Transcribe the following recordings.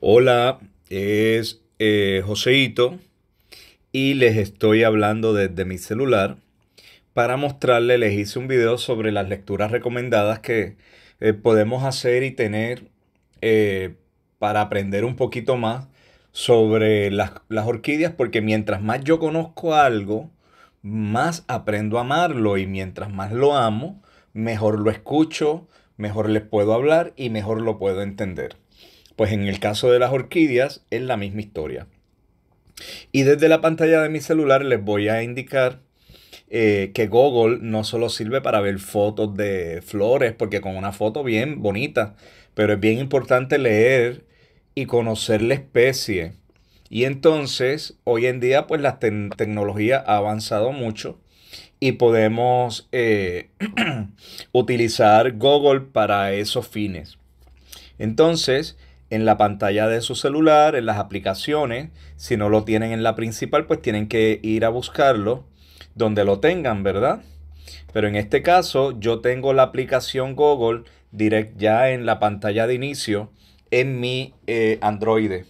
Hola, es eh, Joseito y les estoy hablando desde mi celular para mostrarles, les hice un video sobre las lecturas recomendadas que eh, podemos hacer y tener eh, para aprender un poquito más sobre las, las, orquídeas, porque mientras más yo conozco algo, más aprendo a amarlo y mientras más lo amo, mejor lo escucho, mejor les puedo hablar y mejor lo puedo entender. Pues en el caso de las orquídeas es la misma historia. Y desde la pantalla de mi celular les voy a indicar eh, que Google no solo sirve para ver fotos de flores, porque con una foto bien bonita, pero es bien importante leer y conocer la especie. Y entonces, hoy en día, pues la tecnología ha avanzado mucho y podemos eh, utilizar Google para esos fines. Entonces, en la pantalla de su celular, en las aplicaciones. Si no lo tienen en la principal, pues tienen que ir a buscarlo donde lo tengan, ¿verdad? Pero en este caso yo tengo la aplicación Google Direct ya en la pantalla de inicio en mi eh, Android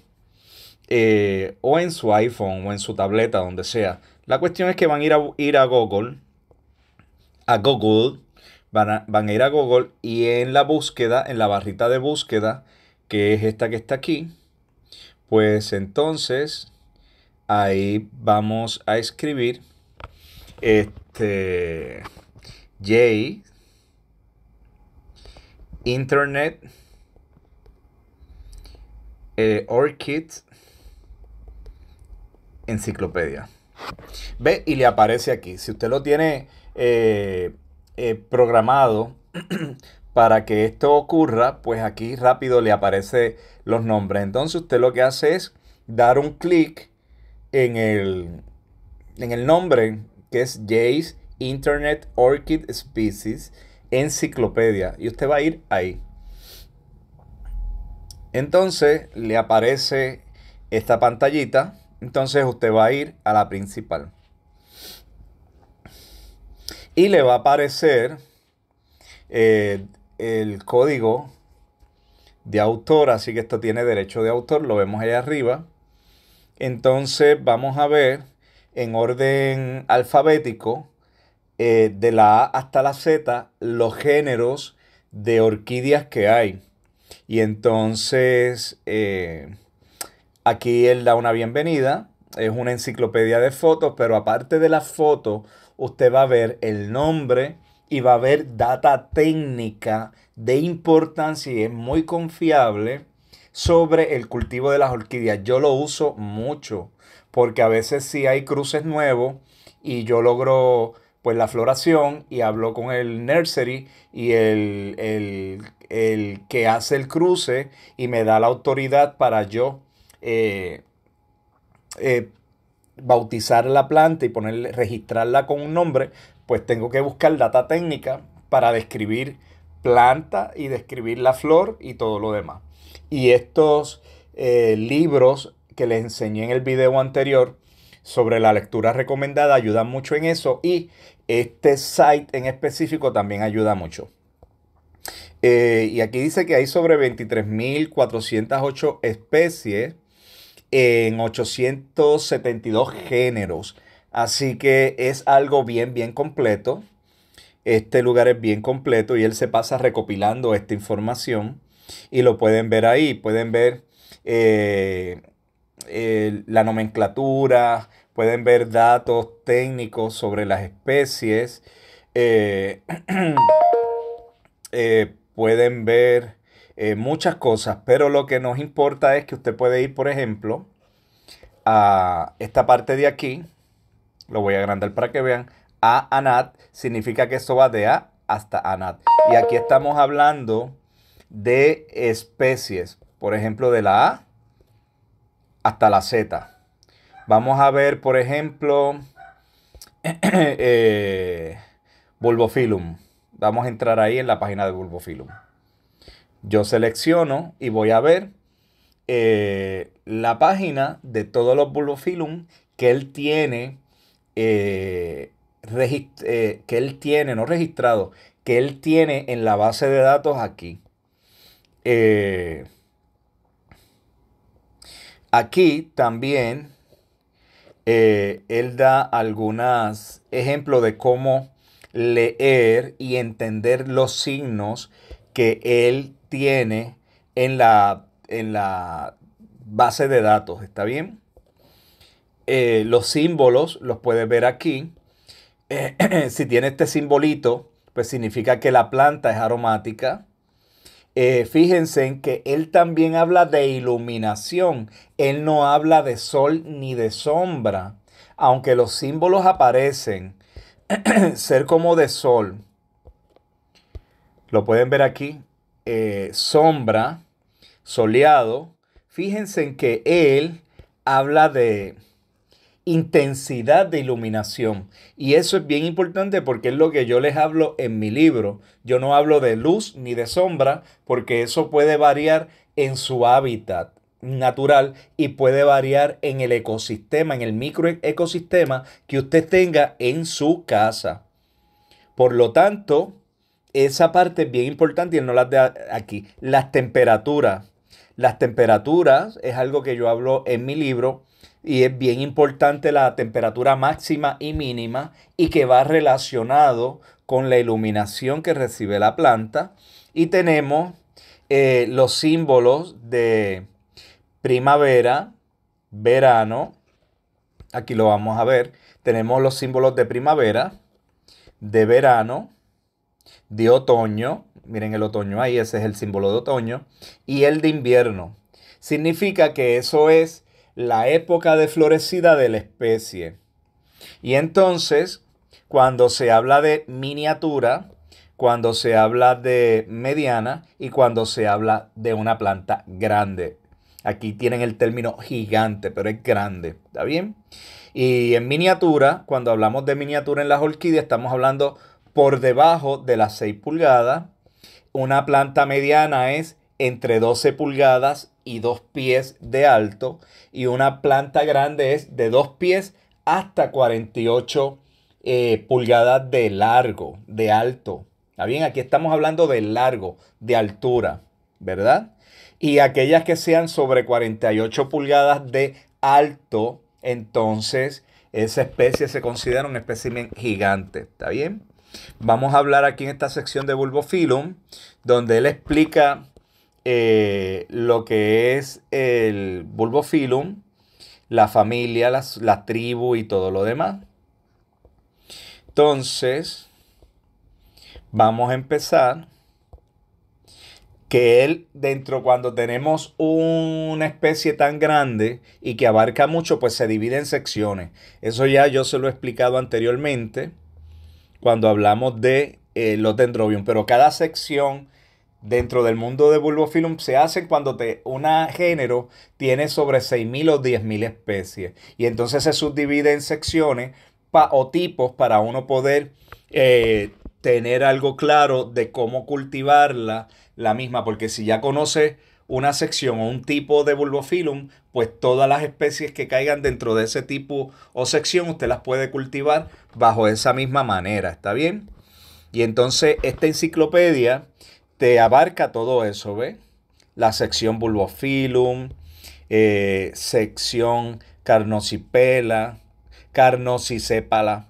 eh, o en su iPhone o en su tableta, donde sea. La cuestión es que van a ir a, ir a Google, a Google, van van a ir a Google y en la búsqueda, en la barrita de búsqueda, que es esta que está aquí, pues entonces ahí vamos a escribir este J Internet eh, Orchid Enciclopedia. Ve y le aparece aquí. Si usted lo tiene eh, eh, programado para que esto ocurra, pues aquí rápido le aparecen los nombres. Entonces usted lo que hace es dar un clic en el, en el nombre que es Jay's Internet Orchid Species Enciclopedia. Y usted va a ir ahí. Entonces le aparece esta pantallita. Entonces usted va a ir a la principal. Y le va a aparecer eh, el código de autor, así que esto tiene derecho de autor, lo vemos ahí arriba. Entonces vamos a ver en orden alfabético, eh, de la A hasta la Z, los géneros de orquídeas que hay. Y entonces eh, aquí él da una bienvenida, es una enciclopedia de fotos, pero aparte de la foto usted va a ver el nombre, y va a haber data técnica de importancia y es muy confiable sobre el cultivo de las orquídeas. Yo lo uso mucho porque a veces si hay cruces nuevos y yo logro pues la floración y hablo con el nursery y el, el, que hace el cruce y me da la autoridad para yo eh, eh, bautizar la planta y ponerle, registrarla con un nombre pues tengo que buscar data técnica para describir planta y describir la flor y todo lo demás. Y estos eh, libros que les enseñé en el video anterior sobre la lectura recomendada ayudan mucho en eso y este site en específico también ayuda mucho. Eh, y aquí dice que hay sobre 23.408 especies en 872 géneros Así que es algo bien, bien completo. Este lugar es bien completo y él se pasa recopilando esta información y lo pueden ver ahí. Pueden ver eh, la nomenclatura, pueden ver datos técnicos sobre las especies, eh, eh, pueden ver muchas cosas, pero lo que nos importa es que usted puede ir, por ejemplo, a esta parte de aquí, lo voy a agrandar para que vean, a anat significa que esto va de a hasta anat. Y aquí estamos hablando de especies, por ejemplo, de la A hasta la Z. Vamos a ver, por ejemplo, eh, Bulbophyllum. Vamos a entrar ahí en la página de Bulbophyllum. Yo selecciono y voy a ver eh, la página de todos los Bulbophyllum que él tiene eh, eh, que él tiene, no registrado, que él tiene en la base de datos aquí. Eh, aquí también él da algunos ejemplos de cómo leer y entender los signos que él tiene en la, en la base de datos. ¿Está bien? Eh, los símbolos los puedes ver aquí. si tiene este simbolito, pues significa que la planta es aromática. Eh, fíjense en que él también habla de iluminación. Él no habla de sol ni de sombra. Aunque los símbolos aparecen, ser como de sol, lo pueden ver aquí, eh, sombra, soleado. Fíjense en que él habla de, intensidad de iluminación. Y eso es bien importante porque es lo que yo les hablo en mi libro. Yo no hablo de luz ni de sombra porque eso puede variar en su hábitat natural y puede variar en el ecosistema, en el microecosistema que usted tenga en su casa. Por lo tanto, esa parte es bien importante y no la de aquí. Las temperaturas. Las temperaturas es algo que yo hablo en mi libro y es bien importante la temperatura máxima y mínima y que va relacionado con la iluminación que recibe la planta. Y tenemos eh, los símbolos de primavera, verano, aquí lo vamos a ver, tenemos los símbolos de primavera, de verano, de otoño, miren el otoño ahí, ese es el símbolo de otoño, y el de invierno. Significa que eso es la época de florecida de la especie. Y entonces, cuando se habla de miniatura, cuando se habla de mediana y cuando se habla de una planta grande. Aquí tienen el término gigante, pero es grande, ¿está bien? Y en miniatura, cuando hablamos de miniatura en las orquídeas, estamos hablando por debajo de las 6 pulgadas. Una planta mediana es entre 12 pulgadas y 2 pies de alto y una planta grande es de 2 pies hasta 48 eh, pulgadas de largo, de alto. ¿Está bien? Aquí estamos hablando de largo, de altura, ¿verdad? Y aquellas que sean sobre 48 pulgadas de alto, entonces esa especie se considera un espécimen gigante, ¿está bien? Vamos a hablar aquí en esta sección de Bulbophyllum, donde él explica eh, lo que es el bulbophyllum, la familia, la tribu y todo lo demás. Entonces, vamos a empezar que él dentro cuando tenemos una especie tan grande y que abarca mucho, pues se divide en secciones. Eso ya yo se lo he explicado anteriormente cuando hablamos de eh, los dendrobium, pero cada sección dentro del mundo de Bulbofilum se hace cuando te, un género tiene sobre 6.000 o 10.000 especies. Y entonces se subdivide en secciones o tipos para uno poder eh, tener algo claro de cómo cultivarla la misma. Porque si ya conoces una sección o un tipo de Bulbofilum, pues todas las especies que caigan dentro de ese tipo o sección usted las puede cultivar bajo esa misma manera. ¿Está bien? Y entonces esta enciclopedia te abarca todo eso, ¿ves? La sección bulbophyllum, eh, sección carnosipela, carnosicépala,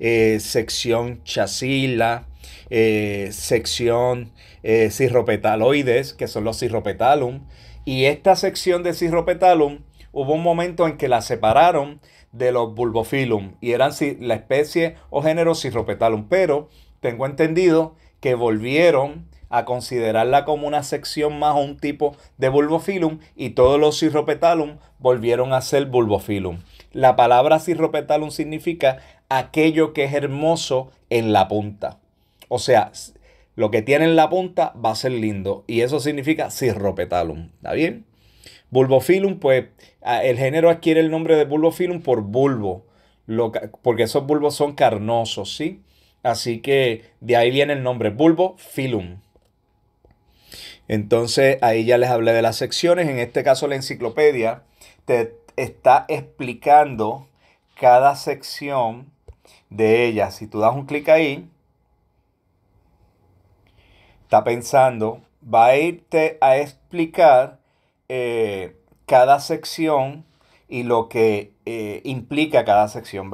eh, sección chasila, eh, sección cirropetaloides, que son los cirropetalum. Y esta sección de cirropetalum hubo un momento en que la separaron de los bulbophyllum y eran la especie o género cirropetalum, pero tengo entendido que volvieron a considerarla como una sección más o un tipo de bulbophyllum y todos los cirropetalum volvieron a ser bulbophyllum. La palabra cirropetalum significa aquello que es hermoso en la punta. O sea, lo que tiene en la punta va a ser lindo y eso significa cirropetalum. ¿Está bien? Bulbophyllum, pues el género adquiere el nombre de bulbophyllum por bulbo, porque esos bulbos son carnosos, ¿sí? Así que de ahí viene el nombre, filum. Entonces ahí ya les hablé de las secciones, en este caso la enciclopedia te está explicando cada sección de ella. Si tú das un clic ahí, está pensando, va a irte a explicar eh, cada sección y lo que eh, implica cada sección,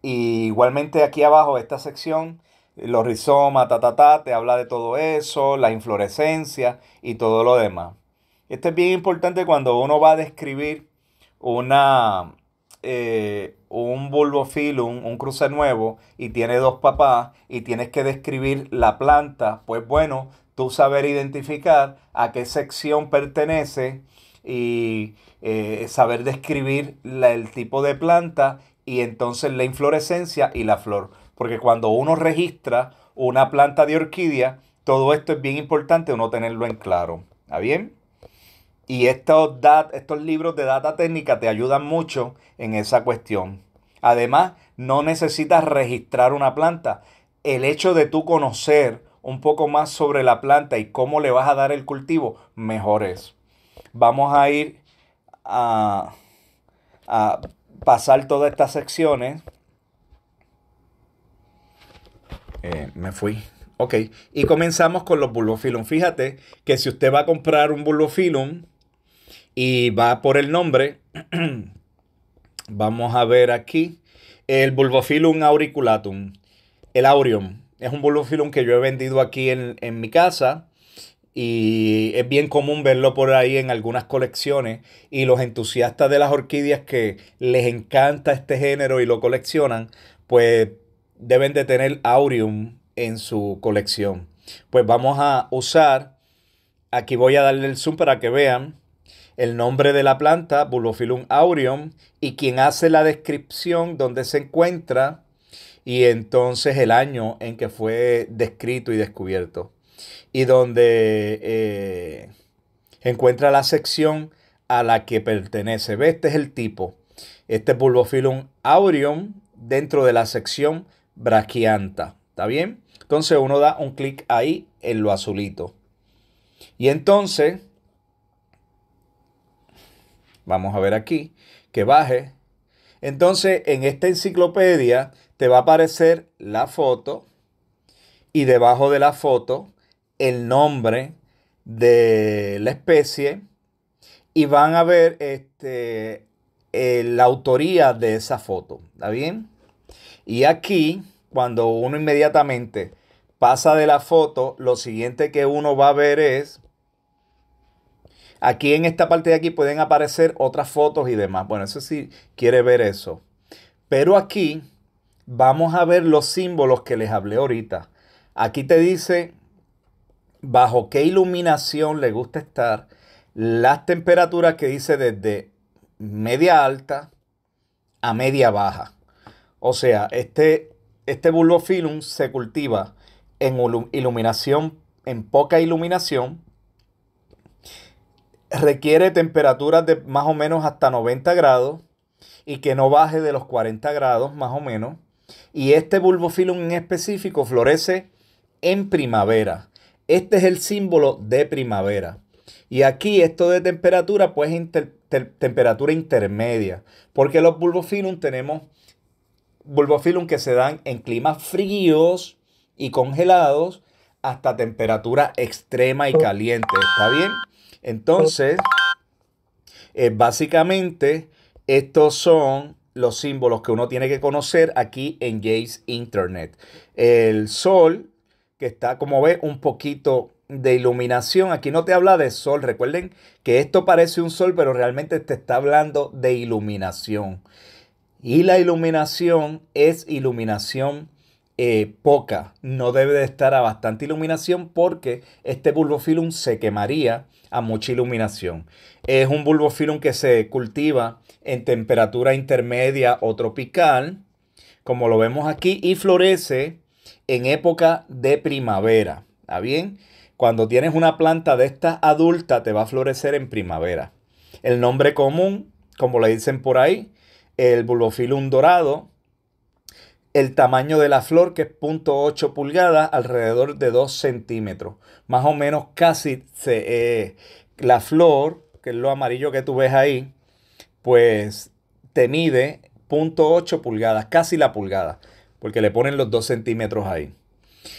Y igualmente aquí abajo, esta sección los rizomas, ta, ta, ta, te habla de todo eso, la inflorescencia y todo lo demás. Esto es bien importante cuando uno va a describir una, eh, un bulbofilum, un cruce nuevo, y tiene dos papás, y tienes que describir la planta, pues bueno, tú saber identificar a qué sección pertenece y eh, saber describir el tipo de planta y entonces la inflorescencia y la flor porque cuando uno registra una planta de orquídea, todo esto es bien importante uno tenerlo en claro. ¿Está bien? Y estos, estos libros de data técnica te ayudan mucho en esa cuestión. Además, no necesitas registrar una planta. El hecho de tú conocer un poco más sobre la planta y cómo le vas a dar el cultivo, mejor es. Vamos a ir a, a pasar todas estas secciones Eh, me fui. Ok, y comenzamos con los bulbofilum. Fíjate que si usted va a comprar un bulbofilum y va por el nombre, vamos a ver aquí el bulbofilum auriculatum, el Aurium. Es un bulbofilum que yo he vendido aquí en, en mi casa y es bien común verlo por ahí en algunas colecciones y los entusiastas de las orquídeas que les encanta este género y lo coleccionan, pues deben de tener Aurium en su colección. Pues vamos a usar, aquí voy a darle el zoom para que vean el nombre de la planta, Bulbophyllum aureum, y quien hace la descripción donde se encuentra y entonces el año en que fue descrito y descubierto. Y donde eh, encuentra la sección a la que pertenece. Ve, este es el tipo. Este es Bulbophyllum aureum dentro de la sección brachianta. ¿Está bien? Entonces uno da un clic ahí en lo azulito. Y entonces, vamos a ver aquí, que baje. Entonces en esta enciclopedia te va a aparecer la foto y debajo de la foto el nombre de la especie y van a ver este, eh, la autoría de esa foto. ¿Está bien? Y aquí, cuando uno inmediatamente pasa de la foto, lo siguiente que uno va a ver es, aquí en esta parte de aquí pueden aparecer otras fotos y demás. Bueno, eso sí quiere ver eso. Pero aquí vamos a ver los símbolos que les hablé ahorita. Aquí te dice bajo qué iluminación le gusta estar, las temperaturas que dice desde media alta a media baja. O sea, este, este filum se cultiva en iluminación, en poca iluminación. Requiere temperaturas de más o menos hasta 90 grados y que no baje de los 40 grados más o menos. Y este bulbofilum en específico florece en primavera. Este es el símbolo de primavera. Y aquí esto de temperatura, pues temperatura intermedia. Porque los filum tenemos Bulbofilum que se dan en climas fríos y congelados hasta temperatura extrema y oh. caliente. ¿Está bien? Entonces, eh, básicamente, estos son los símbolos que uno tiene que conocer aquí en Jace Internet. El sol, que está, como ve, un poquito de iluminación. Aquí no te habla de sol. Recuerden que esto parece un sol, pero realmente te está hablando de iluminación. Y la iluminación es iluminación eh, poca. No debe de estar a bastante iluminación porque este bulbofilum se quemaría a mucha iluminación. Es un bulbofilum que se cultiva en temperatura intermedia o tropical, como lo vemos aquí, y florece en época de primavera. ¿Está bien? Cuando tienes una planta de esta adulta, te va a florecer en primavera. El nombre común, como le dicen por ahí, el bulbofilum dorado, el tamaño de la flor, que es 0.8 pulgadas, alrededor de 2 centímetros. Más o menos casi eh, la flor, que es lo amarillo que tú ves ahí, pues te mide 0.8 pulgadas, casi la pulgada, porque le ponen los 2 centímetros ahí.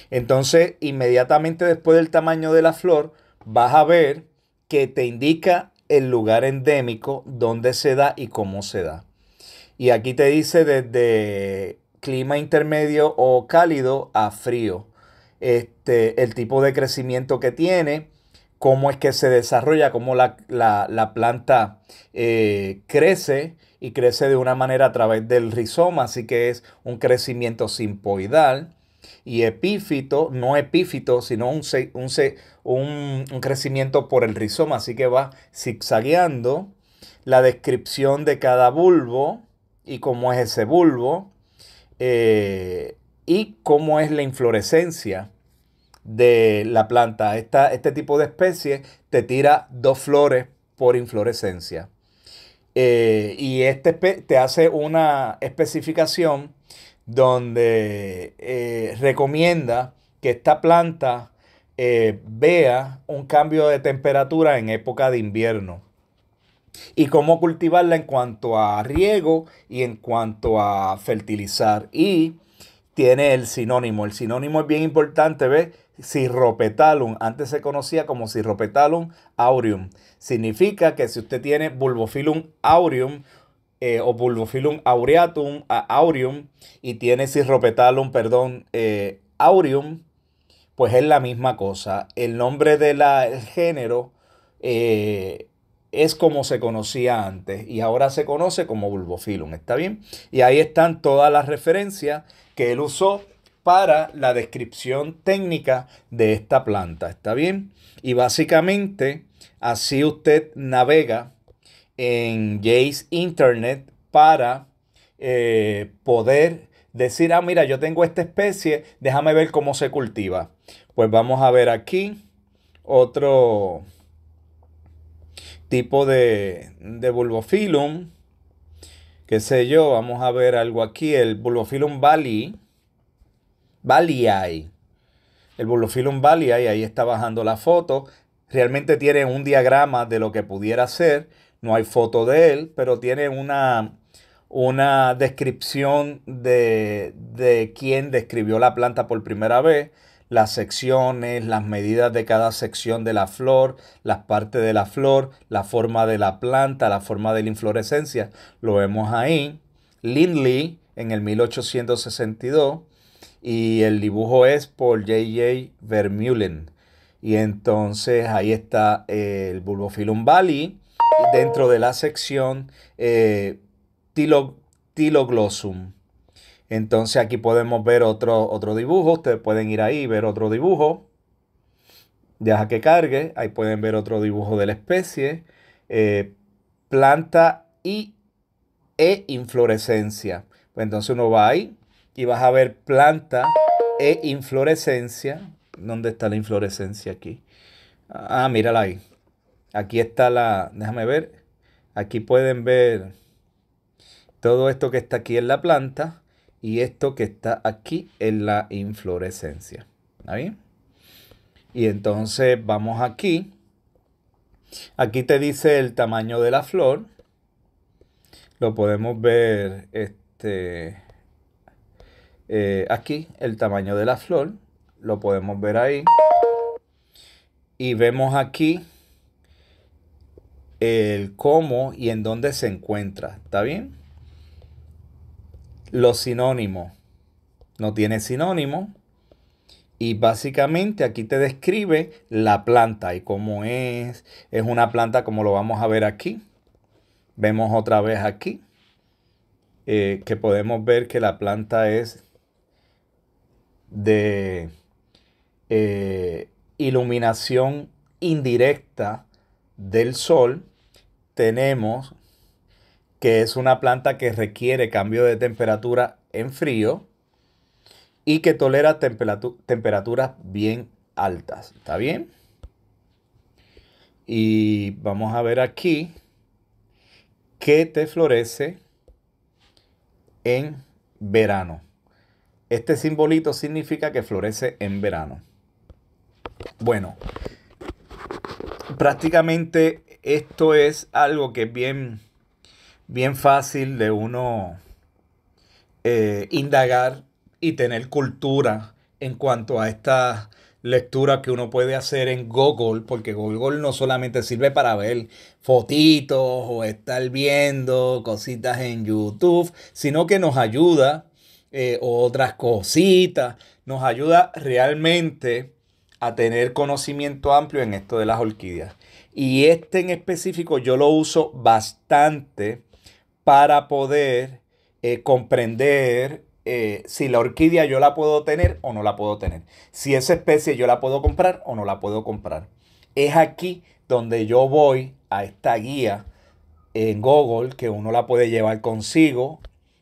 Entonces, inmediatamente después del tamaño de la flor, vas a ver que te indica el lugar endémico, dónde se da y cómo se da. Y aquí te dice desde clima intermedio o cálido a frío. Este, el tipo de crecimiento que tiene, cómo es que se desarrolla, cómo la, planta eh, crece y crece de una manera a través del rizoma, así que es un crecimiento simpoidal y epífito, no epífito, sino un, un crecimiento por el rizoma, así que va zigzagueando. La descripción de cada bulbo, y cómo es ese bulbo eh, y cómo es la inflorescencia de la planta. este tipo de especie te tira dos flores por inflorescencia. Eh, y este te hace una especificación donde eh, recomienda que esta planta vea un cambio de temperatura en época de invierno y cómo cultivarla en cuanto a riego y en cuanto a fertilizar. Y tiene el sinónimo. El sinónimo es bien importante, ¿ves? Cirropetalum, antes se conocía como Cirropetalum aureum. Significa que si usted tiene Bulbophyllum aureum eh, o Bulbophyllum aureatum aureum y tiene Cirropetalum, perdón, eh, aureum, pues es la misma cosa. El nombre del género eh, es como se conocía antes y ahora se conoce como Bulbophyllum, ¿está bien? Y ahí están todas las referencias que él usó para la descripción técnica de esta planta, ¿está bien? Y básicamente así usted navega en Jace Internet para eh, poder decir, ah, mira, yo tengo esta especie, déjame ver cómo se cultiva. Pues vamos a ver aquí otro, tipo de, de bulbophyllum. Qué sé yo, vamos a ver algo aquí. El bulbophyllum bali. y El bulbophyllum y ahí está bajando la foto. Realmente tiene un diagrama de lo que pudiera ser. No hay foto de él, pero tiene una, una descripción de, de quién describió la planta por primera vez las secciones, las medidas de cada sección de la flor, las partes de la flor, la forma de la planta, la forma de la inflorescencia. Lo vemos ahí. Lindley en el 1862 y el dibujo es por J.J. Vermeulen. Y entonces ahí está eh, el Bulbophyllum bali dentro de la sección eh, Tiloglossum. Entonces aquí podemos ver otro, otro dibujo. Ustedes pueden ir ahí y ver otro dibujo. Deja que cargue. Ahí pueden ver otro dibujo de la especie. Eh, planta e inflorescencia. Pues entonces uno va ahí y vas a ver planta e inflorescencia. ¿Dónde está la inflorescencia aquí? Ah, mírala ahí. Aquí está la, déjame ver. Aquí pueden ver todo esto que está aquí en la planta y esto que está aquí es la inflorescencia. ¿Está bien? Y entonces vamos aquí. Aquí te dice el tamaño de la flor. Lo podemos ver este, eh, aquí, el tamaño de la flor. Lo podemos ver ahí. Y vemos aquí el cómo y en dónde se encuentra. ¿Está bien? los sinónimos. No tiene sinónimo. Y básicamente aquí te describe la planta y cómo es. Es una planta como lo vamos a ver aquí. Vemos otra vez aquí eh, que podemos ver que la planta es de eh, iluminación indirecta del sol. Tenemos que es una planta que requiere cambio de temperatura en frío y que tolera temperaturas bien altas. ¿Está bien? Y vamos a ver aquí que te florece en verano. Este simbolito significa que florece en verano. Bueno, prácticamente esto es algo que es bien bien fácil de uno eh, indagar y tener cultura en cuanto a esta lectura que uno puede hacer en Google, porque Google no solamente sirve para ver fotitos o estar viendo cositas en YouTube, sino que nos ayuda eh, otras cositas, nos ayuda realmente a tener conocimiento amplio en esto de las orquídeas. Y este en específico yo lo uso bastante para poder eh, comprender eh, si la orquídea yo la puedo tener o no la puedo tener, si esa especie yo la puedo comprar o no la puedo comprar. Es aquí donde yo voy a esta guía en Google que uno la puede llevar consigo,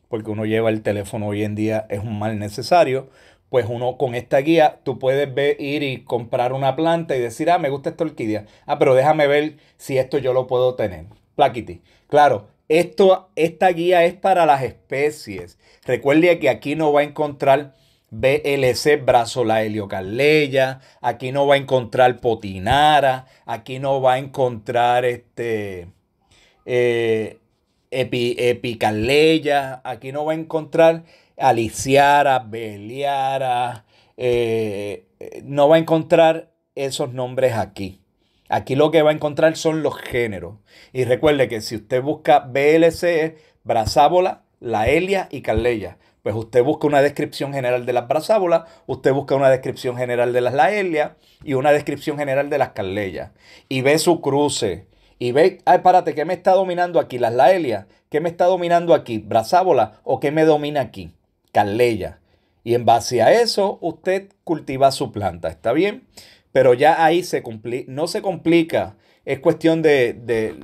porque uno lleva el teléfono hoy en día, es un mal necesario. Pues uno con esta guía, tú puedes ver, ir y comprar una planta y decir, ah, me gusta esta orquídea. Ah, pero déjame ver si esto yo lo puedo tener. Plaquiti. Claro, esto, esta guía es para las especies. Recuerde que aquí no va a encontrar BLC Brazola heliocarleya, aquí no va a encontrar potinara, aquí no va a encontrar este, eh, aquí no va a encontrar aliciara, beliara, eh, eh, no va a encontrar esos nombres aquí. Aquí lo que va a encontrar son los géneros. Y recuerde que si usted busca BLC, brazábola, laelia y carleya, pues usted busca una descripción general de las brazábolas, usted busca una descripción general de las laelia y una descripción general de las carleya. Y ve su cruce. Y ve, ay, párate, ¿qué me está dominando aquí? ¿Las laelia? ¿Qué me está dominando aquí? ¿Brazábola? ¿O qué me domina aquí? Carleya. Y en base a eso, usted cultiva su planta. ¿Está bien? Pero ya ahí se cumpli no se complica. Es cuestión de,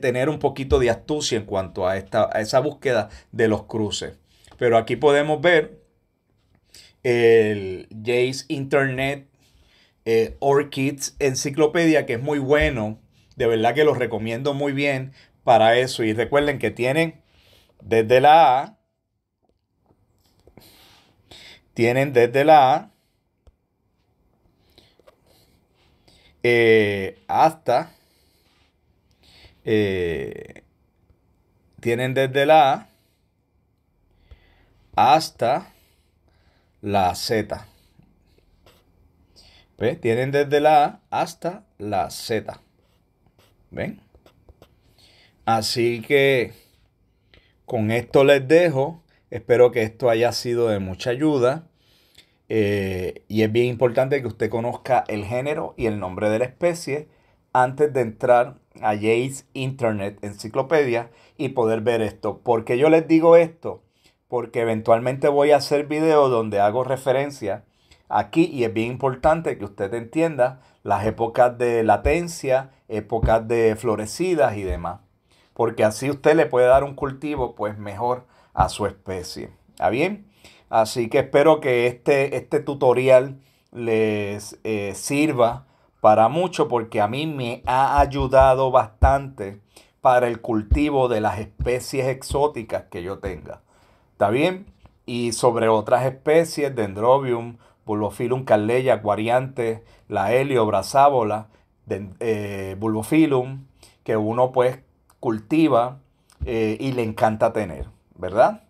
tener un poquito de astucia en cuanto a, esta, esa búsqueda de los cruces. Pero aquí podemos ver el Jace Internet eh, Orchids Enciclopedia, que es muy bueno. De verdad que los recomiendo muy bien para eso. Y recuerden que tienen desde la A, tienen desde la A Eh, hasta eh, tienen desde la A hasta la Z. Tienen desde la A hasta la Z. ¿Ven? Así que con esto les dejo. Espero que esto haya sido de mucha ayuda. Eh, y es bien importante que usted conozca el género y el nombre de la especie antes de entrar a Yates Internet Enciclopedia y poder ver esto. ¿Por qué yo les digo esto? Porque eventualmente voy a hacer videos donde hago referencia aquí y es bien importante que usted entienda las épocas de latencia, épocas de florecidas y demás. Porque así usted le puede dar un cultivo pues mejor a su especie. ¿Está bien? Así que espero que este, este tutorial les eh, sirva para mucho porque a mí me ha ayudado bastante para el cultivo de las especies exóticas que yo tenga. ¿Está bien? Y sobre otras especies, Dendrobium, Bulbophyllum carleya, Guariante, la Helio, de, eh, Bulbophyllum, que uno pues cultiva eh, y le encanta tener, ¿verdad?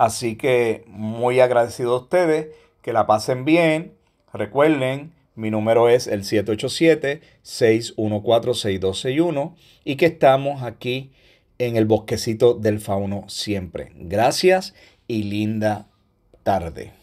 Así que muy agradecido a ustedes, que la pasen bien. Recuerden, mi número es el 787-614-6261 y que estamos aquí en el bosquecito del fauno siempre. Gracias y linda tarde.